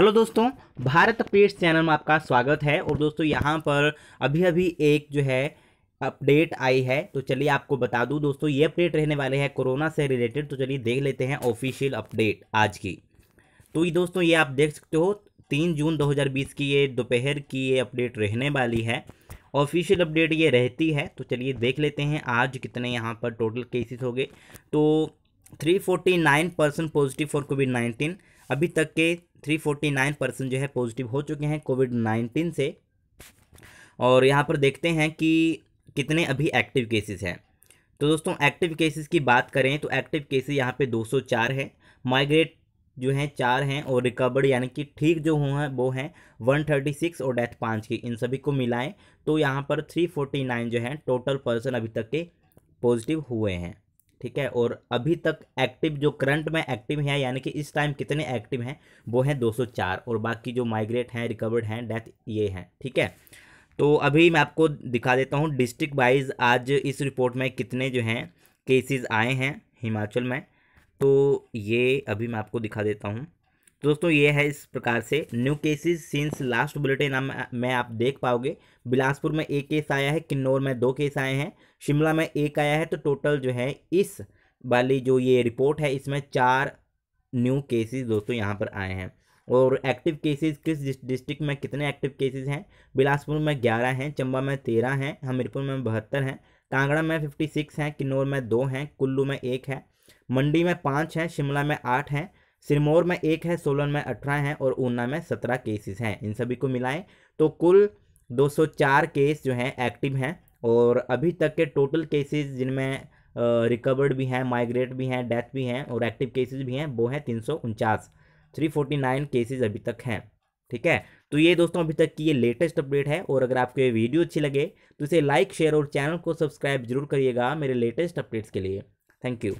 hello दोस्तों Bharat pets channel में आपका स्वागत है और दोस्तों यहाँ पर अभी अभी एक जो है अपडेट आई है तो चलिए आपको बता दूं दोस्तों ये अपडेट रहने वाले हैं कोरोना से रिलेटेड तो चलिए देख लेते हैं ऑफिशियल अपडेट आज की तो ये दोस्तों ये आप देख सकते हो तीन जून 2020 की ये दोपहर की ये अपडेट रहने वाली है ऑफिशियल अपडेट ये रहती है तो चलिए देख लेते हैं आज कितने यहाँ पर टोटल केसेस हो गए तो three forty nine percent positive for COVID nineteen अभी तक के थ्री फोर्टी नाइन परसेंट जो है पॉजिटिव हो चुके हैं कोविड नाइन्टीन से और यहाँ पर देखते हैं कि कितने अभी एक्टिव केसेस हैं तो दोस्तों एक्टिव केसेस की बात करें तो एक्टिव केसेस यहाँ पे 204 है माइग्रेट जो हैं चार हैं और रिकवर्ड यानी कि ठीक जो हुए हैं वो हैं 136 और डेथ पाँच की इन सभी को मिलाएं तो यहाँ पर 349 जो हैं टोटल पर्सन अभी तक के पॉजिटिव हुए हैं ठीक है और अभी तक एक्टिव जो करंट में एक्टिव हैं यानी कि इस टाइम कितने एक्टिव हैं वो हैं 204 और बाकी जो माइग्रेट हैं रिकवर्ड हैं डेथ ये हैं ठीक है तो अभी मैं आपको दिखा देता हूँ डिस्ट्रिक्ट वाइज आज इस रिपोर्ट में कितने जो हैं केसेस आए हैं हिमाचल में तो ये अभी मैं आपको दिखा देता हूँ तो दोस्तों ये है इस प्रकार से new cases since last bulletin मैं आप देख पाओगे बिलासपुर में एक केस आया है किन्नौर में दो केस आए हैं शिमला में एक आया है तो टोटल जो है इस वाली जो ये रिपोर्ट है इसमें चार न्यू केसेस दोस्तों यहाँ पर आए हैं और एक्टिव केसेस किस डिस्ट्रिक्ट में कितने एक्टिव केसेज हैं बिलासपुर में ग्यारह हैं चंबा में तेरह हैं हमीरपुर में बहत्तर हैं कांगड़ा में फिफ्टी सिक्स हैं किन्नौर में दो हैं कुल्लू में एक है मंडी में पाँच हैं शिमला में आठ हैं सिरमौर में एक है सोलन में अठारह हैं और ऊना में सत्रह केसेस हैं इन सभी को मिलाएं तो कुल 204 केस जो हैं एक्टिव हैं और अभी तक के टोटल केसेस जिनमें रिकवर्ड भी हैं माइग्रेट भी हैं डेथ भी हैं और एक्टिव केसेस भी हैं वो हैं तीन सौ उनचास थ्री फोर्टी नाइन केसेज अभी तक हैं ठीक है तो ये दोस्तों अभी तक की ये लेटेस्ट अपडेट है और अगर आपको ये वीडियो अच्छी लगे तो इसे लाइक शेयर और चैनल को सब्सक्राइब जरूर करिएगा मेरे लेटेस्ट अपडेट्स के लिए थैंक यू